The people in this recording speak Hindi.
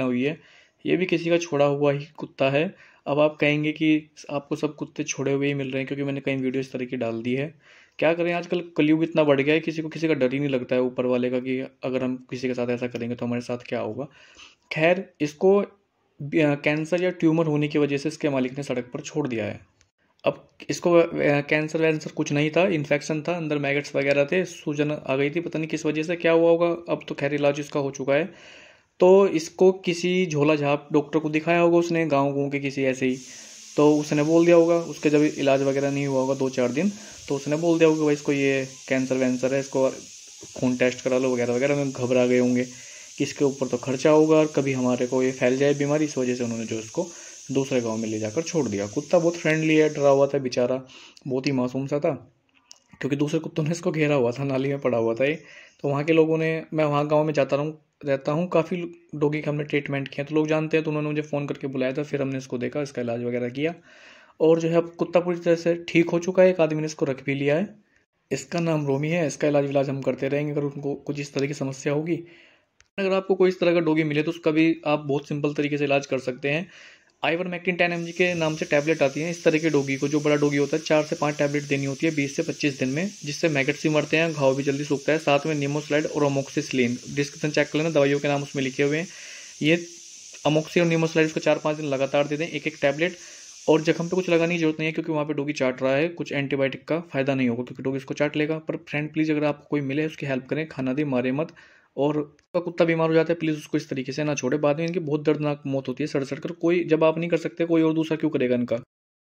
घटना हुई है ये भी किसी का छोड़ा हुआ ही कुत्ता है अब आप कहेंगे कि आपको सब कुत्ते छोड़े हुए ही मिल रहे हैं क्योंकि मैंने कई वीडियो इस तरह की डाल दी है क्या करें आजकल कलयुग इतना बढ़ गया है किसी को किसी का डर ही नहीं लगता है ऊपर वाले का कि अगर हम किसी के साथ ऐसा करेंगे तो हमारे साथ क्या होगा खैर इसको कैंसर या ट्यूमर होने की वजह से इसके मालिक ने सड़क पर छोड़ दिया है अब इसको कैंसर वैंसर कुछ नहीं था इन्फेक्शन था अंदर मैगट्स वगैरह थे सूजन आ गई थी पता नहीं किस वजह से क्या हुआ होगा अब तो खैर इलाज इसका हो चुका है तो इसको किसी झोला झाप डॉक्टर को दिखाया होगा उसने गाँव गाँव के किसी ऐसे ही तो उसने बोल दिया होगा उसके जब इलाज वगैरह नहीं हुआ होगा दो चार दिन तो उसने बोल दिया होगा भाई इसको ये कैंसर वैंसर है इसको खून टेस्ट करा लो वगैरह वगैरह में घबरा गए होंगे कि इसके ऊपर तो खर्चा होगा और कभी हमारे को ये फैल जाए बीमारी इस वजह से उन्होंने जो इसको दूसरे गाँव में ले जाकर छोड़ दिया कुत्ता बहुत फ्रेंडली है डरा हुआ था बेचारा बहुत ही मासूम सा था क्योंकि दूसरे कुत्तों ने इसको घेरा हुआ था नाली में पड़ा हुआ था ये तो वहाँ के लोगों ने मैं वहाँ गाँव में जाता रहा रहता हूँ काफ़ी डोगी का हमने ट्रीटमेंट किया तो लोग जानते हैं तो उन्होंने मुझे फ़ोन करके बुलाया था फिर हमने इसको देखा इसका इलाज वगैरह किया और जो है अब कुत्ता पूरी तरह से ठीक हो चुका है एक आदमी ने इसको रख भी लिया है इसका नाम रोमी है इसका इलाज विलाज हम करते रहेंगे अगर उनको कुछ इस तरह की समस्या होगी अगर आपको कोई इस तरह का डोगी मिले तो उसका भी आप बहुत सिंपल तरीके से इलाज कर सकते हैं आइवर मैक्टिन टेन एम के नाम से टैबलेट आती है इस तरह के डोगी को जो बड़ा डोगी होता है चार से पांच टैबलेट देनी होती है बीस से पच्चीस दिन में जिससे मैगट्स मरते हैं घाव भी जल्दी सूखता है साथ में निमोसलाइड और अमोक्सिसलिन डिस्क्रिप्शन चेक कर लेना दवाइयों के नाम उसमें लिखे हुए हैं ये अमोक्सी और निमोसलाइड उसको चार पाँच दिन लगातार दे दें एक एक टैबलेट और जख्म पे कुछ लगाने की जरूरत नहीं है क्योंकि वहाँ पे डोगी चाट रहा है कुछ एंटीबायोटिक का फायदा नहीं होगा क्योंकि डोगी उसको चाट लेगा पर फ्रेंड प्लीज़ अगर आपको कोई मिले उसकी हेल्प करें खाना दे मारे मत और उसका कुत्ता बीमार हो जाता है प्लीज़ उसको इस तरीके से ना छोड़े बाद में इनकी बहुत दर्दनाक मौत होती है सड़ सड़ कर कोई जब आप नहीं कर सकते कोई और दूसरा क्यों करेगा इनका